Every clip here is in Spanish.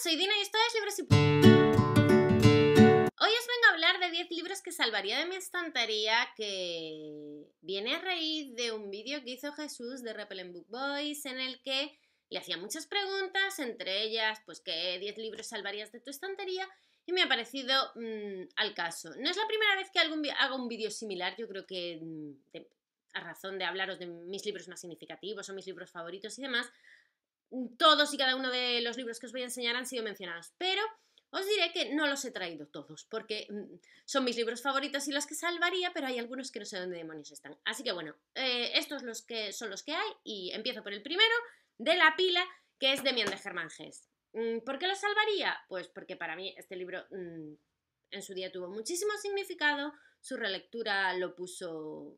soy Dina y esto es Libros y... Hoy os vengo a hablar de 10 libros que salvaría de mi estantería, que viene a raíz de un vídeo que hizo Jesús de Repelen Book Boys, en el que le hacía muchas preguntas, entre ellas, pues, ¿qué 10 libros salvarías de tu estantería? Y me ha parecido mm, al caso. No es la primera vez que hago un vídeo similar, yo creo que mm, a razón de hablaros de mis libros más significativos o mis libros favoritos y demás, todos y cada uno de los libros que os voy a enseñar han sido mencionados, pero os diré que no los he traído todos, porque mm, son mis libros favoritos y los que salvaría, pero hay algunos que no sé dónde demonios están. Así que bueno, eh, estos los que son los que hay y empiezo por el primero de la pila, que es de Germán Gess. Mm, ¿Por qué lo salvaría? Pues porque para mí este libro mm, en su día tuvo muchísimo significado, su relectura lo puso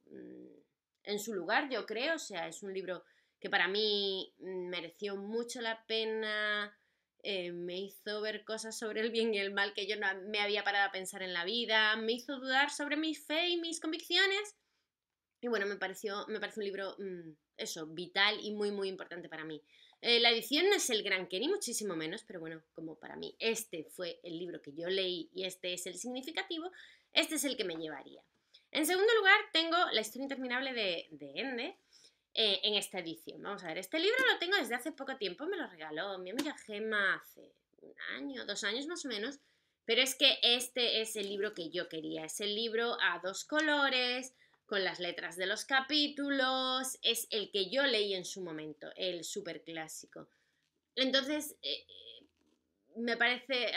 en su lugar, yo creo, o sea, es un libro que para mí merece mucho la pena, eh, me hizo ver cosas sobre el bien y el mal que yo no me había parado a pensar en la vida, me hizo dudar sobre mi fe y mis convicciones. Y bueno, me pareció, me parece un libro, mm, eso, vital y muy, muy importante para mí. Eh, la edición no es el gran que ni muchísimo menos, pero bueno, como para mí este fue el libro que yo leí y este es el significativo, este es el que me llevaría. En segundo lugar, tengo La historia interminable de, de Ende, eh, en esta edición. Vamos a ver, este libro lo tengo desde hace poco tiempo, me lo regaló mi amiga Gemma hace un año, dos años más o menos, pero es que este es el libro que yo quería, es el libro a dos colores, con las letras de los capítulos, es el que yo leí en su momento, el super clásico Entonces, eh, eh, me parece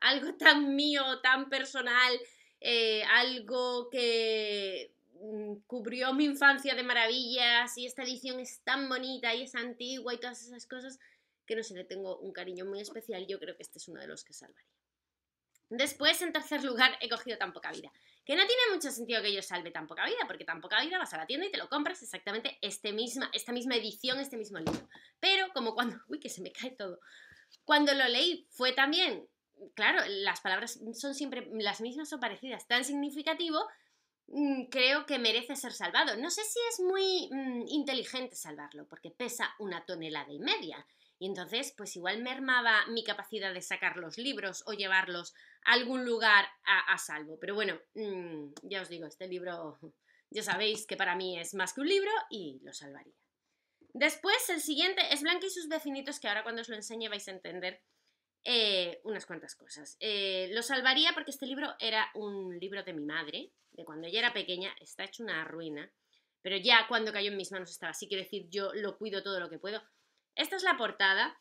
algo tan mío, tan personal, algo que Mm, cubrió mi infancia de maravillas y esta edición es tan bonita y es antigua y todas esas cosas que no sé, le tengo un cariño muy especial. Yo creo que este es uno de los que salvaría. Después, en tercer lugar, he cogido tan poca vida. Que no tiene mucho sentido que yo salve tan poca vida, porque tan poca vida vas a la tienda y te lo compras exactamente este misma, esta misma edición, este mismo libro. Pero como cuando... Uy, que se me cae todo. Cuando lo leí fue también... Claro, las palabras son siempre las mismas o parecidas, tan significativo Mm, creo que merece ser salvado. No sé si es muy mm, inteligente salvarlo, porque pesa una tonelada y media. Y entonces, pues igual mermaba mi capacidad de sacar los libros o llevarlos a algún lugar a, salvo. Pero bueno, mm, ya os digo, este libro ya sabéis que para mí es más que un libro y lo salvaría. Después, el siguiente es Blanca y sus vecinitos, que ahora cuando os lo enseñe vais a entender eh, unas cuantas cosas. Eh, lo salvaría porque este libro era un libro de mi madre, de cuando ella era pequeña, está hecho una ruina, pero ya cuando cayó en mis manos estaba. Así quiero decir, yo lo cuido todo lo que puedo. Esta es la portada,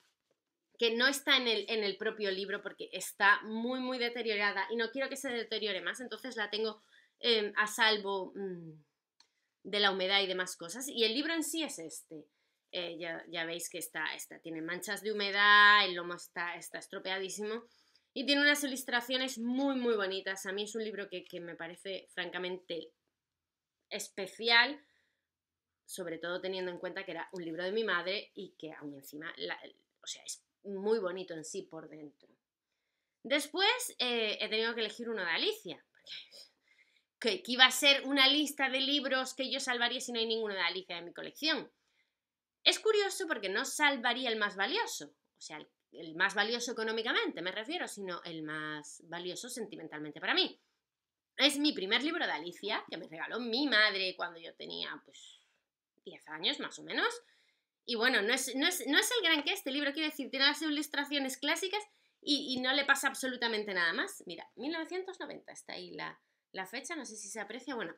que no está en el, en el propio libro porque está muy, muy deteriorada y no quiero que se deteriore más, entonces la tengo eh, a salvo mm, de la humedad y demás cosas. Y el libro en sí es este. Eh, ya, veis que está, está, tiene manchas de humedad, el lomo está, está estropeadísimo y tiene unas ilustraciones muy, muy bonitas. A mí es un libro que, me parece francamente especial, sobre todo teniendo en cuenta que era un libro de mi madre y que aún encima, o sea, es muy bonito en sí por dentro. Después eh, he tenido que elegir uno de Alicia, que, que iba a ser una lista de libros que yo salvaría si no hay ninguno de Alicia en mi colección. Es curioso porque no salvaría el más valioso, o sea, el, más valioso económicamente me refiero, sino el más valioso sentimentalmente para mí. Es mi primer libro de Alicia, que me regaló mi madre cuando yo tenía, pues, 10 años más o menos. Y bueno, no es, el gran que este libro, quiero decir, tiene las ilustraciones clásicas y, no le pasa absolutamente nada más. Mira, 1990 está ahí la, la fecha, no sé si se aprecia. Bueno,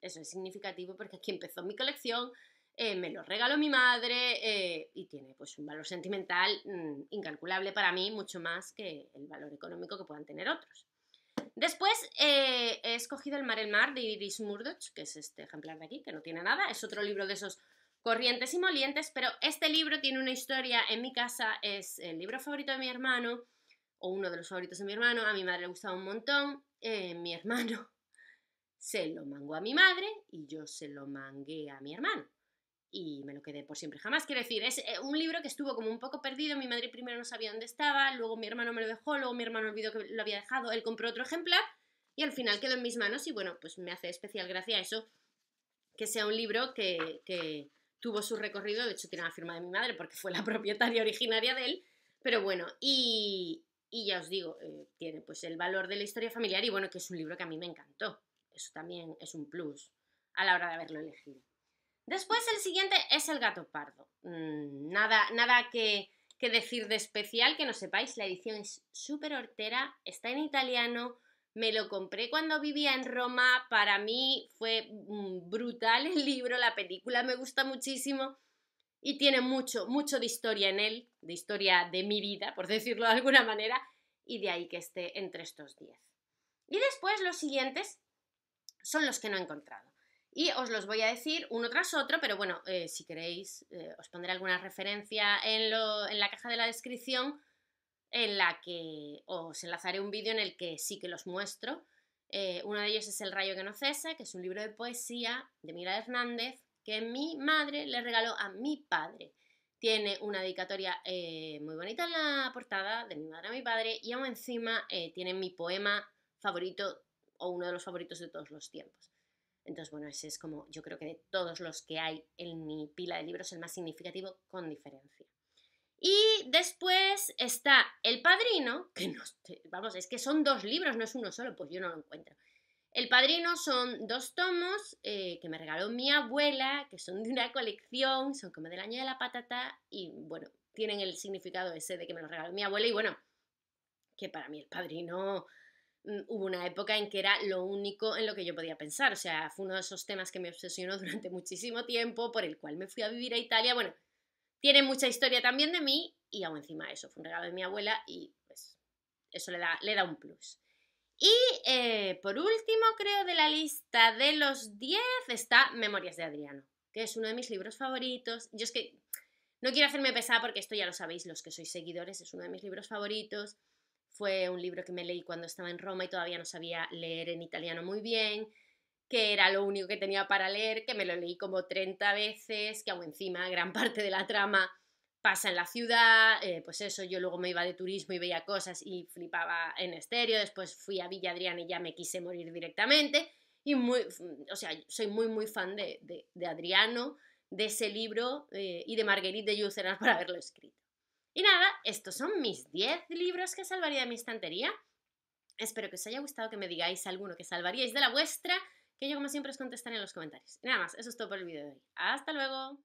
eso es significativo porque aquí empezó mi colección, eh, me lo regaló mi madre eh, y tiene pues un valor sentimental mm, incalculable para mí, mucho más que el valor económico que puedan tener otros. Después eh, he escogido El mar, el mar de Iris Murdoch, que es este ejemplar de aquí, que no tiene nada, es otro libro de esos corrientes y molientes, pero este libro tiene una historia, en mi casa es el libro favorito de mi hermano, o uno de los favoritos de mi hermano, a mi madre le gustaba un montón, mi hermano se lo mangó a mi madre y yo se lo mangué a mi hermano y me lo quedé por siempre jamás. Quiero decir, es eh, un libro que estuvo como un poco perdido, mi madre primero no sabía dónde estaba, luego mi hermano me lo dejó, luego mi hermano olvidó que lo había dejado, él compró otro ejemplar y al final quedó en mis manos y bueno, pues me hace especial gracia eso, que sea un libro que, tuvo su recorrido, de hecho tiene la firma de mi madre porque fue la propietaria originaria de él, pero bueno, y, ya os digo, eh, tiene pues el valor de la historia familiar y bueno, que es un libro que a mí me encantó, eso también es un plus a la hora de haberlo elegido. Después el siguiente es el gato pardo. Mm, nada, nada que, que decir de especial, que no sepáis, la edición es súper hortera, está en italiano, me lo compré cuando vivía en Roma, para mí fue mm, brutal el libro, la película me gusta muchísimo y tiene mucho, mucho de historia en él, de historia de mi vida, por decirlo de alguna manera, y de ahí que esté entre estos 10. Y después los siguientes son los que no he encontrado. Y os los voy a decir uno tras otro, pero bueno, eh, si queréis, eh, os pondré alguna referencia en, la caja de la descripción en la que os enlazaré un vídeo en el que sí que los muestro. Eh, uno de ellos es El rayo que no cesa, que es un libro de poesía de Mira Hernández que mi madre le regaló a mi padre. Tiene una dedicatoria muy bonita en la portada de mi madre a mi padre y aún encima tiene mi poema favorito o uno de los favoritos de todos los tiempos. Entonces, bueno, ese es como yo creo que de todos los que hay en mi pila de libros el más significativo con diferencia. Y después está El Padrino, que no, vamos, es que son dos libros, no es uno solo, pues yo no lo encuentro. El Padrino son dos tomos eh, que me regaló mi abuela, que son de una colección, son como del año de la patata y bueno, tienen el significado ese de que me lo regaló mi abuela y bueno, que para mí El Padrino Mm, hubo una época en que era lo único en lo que yo podía pensar. O sea, fue uno de esos temas que me obsesionó durante muchísimo tiempo, por el cual me fui a vivir a Italia. Bueno, tiene mucha historia también de mí y aún encima eso, fue un regalo de mi abuela y pues eso le da, le da un plus. Y eh, por último, creo de la lista de los 10 está Memorias de Adriano, que es uno de mis libros favoritos. Yo es que no quiero hacerme pesada porque esto ya lo sabéis, los que sois seguidores, es uno de mis libros favoritos fue un libro que me leí cuando estaba en Roma y todavía no sabía leer en italiano muy bien, que era lo único que tenía para leer, que me lo leí como 30 veces, que aún encima gran parte de la trama pasa en la ciudad, eh, pues eso, yo luego me iba de turismo y veía cosas y flipaba en estéreo, después fui a Villa Adriana y ya me quise morir directamente, y muy, mm, o sea, soy muy, muy fan de, Adriano, de ese libro eh, y de Marguerite de para por haberlo escrito. Y nada, estos son mis 10 libros que salvaría de mi estantería. Espero que os haya gustado, que me digáis alguno que salvaríais de la vuestra, que yo como siempre os contestaré en los comentarios. Y nada más, eso es todo por el vídeo de hoy. ¡Hasta luego!